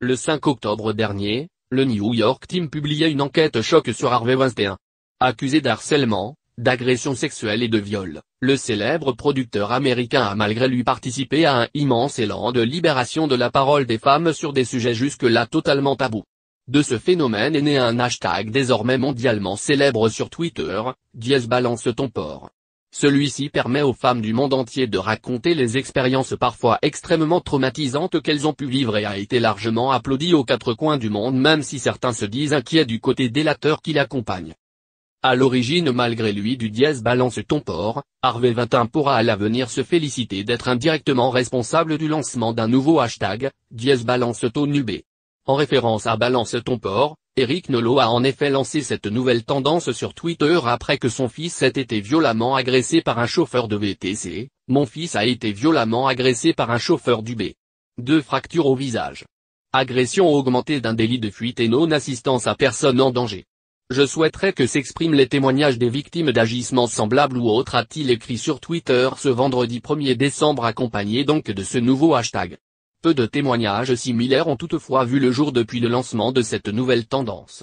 Le 5 octobre dernier, le New York Times publiait une enquête choc sur Harvey Weinstein. Accusé d'harcèlement, d'agression sexuelle et de viol, le célèbre producteur américain a malgré lui participé à un immense élan de libération de la parole des femmes sur des sujets jusque-là totalement tabous. De ce phénomène est né un hashtag désormais mondialement célèbre sur Twitter, «Dies balance ton porc». Celui-ci permet aux femmes du monde entier de raconter les expériences parfois extrêmement traumatisantes qu'elles ont pu vivre et a été largement applaudi aux quatre coins du monde même si certains se disent inquiets du côté délateur qui l'accompagne. À l'origine malgré lui du dièse balance ton port, Harvey Vintin pourra à l'avenir se féliciter d'être indirectement responsable du lancement d'un nouveau hashtag, dièse balance ton En référence à balance ton port, Eric Nolo a en effet lancé cette nouvelle tendance sur Twitter après que son fils ait été violemment agressé par un chauffeur de VTC, mon fils a été violemment agressé par un chauffeur du B. Deux fractures au visage. Agression augmentée d'un délit de fuite et non-assistance à personne en danger. Je souhaiterais que s'expriment les témoignages des victimes d'agissements semblables ou autres a-t-il écrit sur Twitter ce vendredi 1er décembre accompagné donc de ce nouveau hashtag. Peu de témoignages similaires ont toutefois vu le jour depuis le lancement de cette nouvelle tendance.